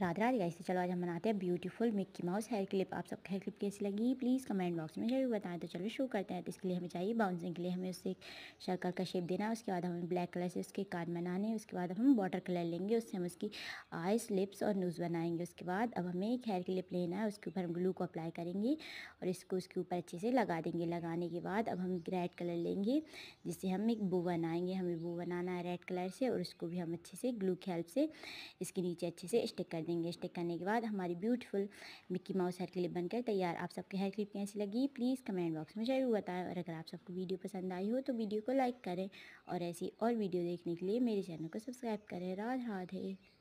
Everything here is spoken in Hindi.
राधे राधे गाइस तो चलो आज हम बनाते हैं beautiful Mickey Mouse hair clip आप सबको हेयर क्लिप कैसी लगी प्लीज़ कमेंट बॉक्स में जरूर बताएं तो चलो शुरू करते हैं तो इसके लिए हमें चाहिए बाउंसिंग के लिए हमें उससे शक्कर का शेप देना है उसके बाद हमें ब्लैक कलर से उसके कान बनाने उसके बाद हम वाटर कलर लेंगे उससे हम उसकी आइस लिप्स और नूज़ बनाएंगे उसके बाद अब हमें एक हेयर क्लिप लेना है उसके ऊपर हम ग्लू को अप्लाई करेंगे और इसको उसके ऊपर अच्छे से लगा देंगे लगाने के बाद अब हम रेड कलर लेंगे जिससे हम एक बू बनाएंगे हमें बू बनाना कलर से और उसको भी हम अच्छे से ग्लू की हेल्प से इसके नीचे अच्छे से स्टिक कर देंगे स्टिक करने के बाद हमारी beautiful Mickey Mouse hair clip बनकर तैयार आप सबके हेयर क्लिप कैसी लगी प्लीज़ कमेंट बॉक्स में जरूर बताएं और अगर आप सबको वीडियो पसंद आई हो तो वीडियो को लाइक करें और ऐसी और वीडियो देखने के लिए मेरे चैनल को सब्सक्राइब करें राधे राधे